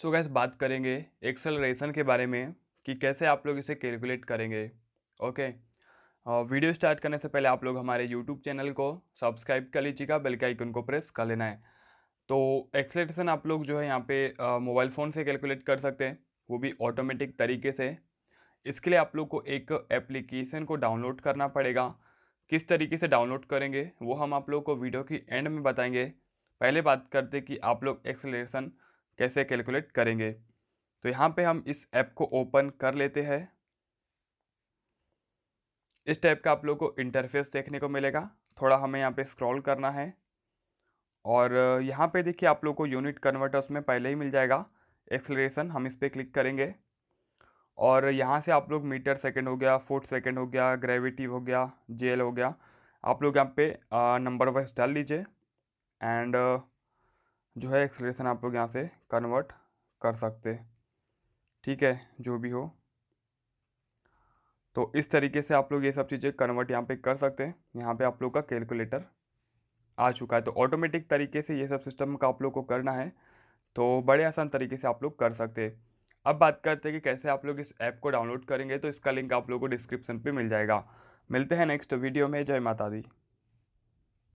सो so gas बात करेंगे acceleration के बारे में कि कैसे आप लोग इसे कैलकुलेट करेंगे ओके okay. वीडियो स्टार्ट करने से पहले आप लोग हमारे यूट्यूब चैनल को सब्सक्राइब कर लीजिएगा बेल के आइकन को प्रेस कर लेना है तो एक्सेलरेशन आप लोग जो है यहाँ पे मोबाइल फ़ोन से कैलकुलेट कर सकते हैं वो भी ऑटोमेटिक तरीके से इसके लिए आप लोग को एक एप्लीकेशन को डाउनलोड करना पड़ेगा किस तरीके से डाउनलोड करेंगे वो हम आप लोग को वीडियो की एंड में बताएंगे पहले बात करते कि आप लोग एक्सेलरेशन कैसे कैलकुलेट करेंगे तो यहाँ पे हम इस ऐप को ओपन कर लेते हैं इस टाइप का आप लोग को इंटरफेस देखने को मिलेगा थोड़ा हमें यहाँ पे स्क्रॉल करना है और यहाँ पे देखिए आप लोग को यूनिट कन्वर्टर्स में पहले ही मिल जाएगा एक्सलेशन हम इस पर क्लिक करेंगे और यहाँ से आप लोग मीटर सेकंड हो गया फुट सेकंड हो गया ग्रेविटी हो गया जेल हो गया आप लोग यहाँ पे नंबर वाइज डाल लीजिए एंड जो है एक्सलेशन आप लोग यहाँ से कन्वर्ट कर सकते ठीक है जो भी हो तो इस तरीके से आप लोग ये सब चीज़ें कन्वर्ट यहाँ पे कर सकते हैं यहाँ पे आप लोग का कैलकुलेटर आ चुका है तो ऑटोमेटिक तरीके से ये सब सिस्टम का आप लोग को करना है तो बड़े आसान तरीके से आप लोग कर सकते हैं अब बात करते हैं कि कैसे आप लोग इस ऐप को डाउनलोड करेंगे तो इसका लिंक आप लोग को डिस्क्रिप्शन पर मिल जाएगा मिलते हैं नेक्स्ट वीडियो में जय माता दी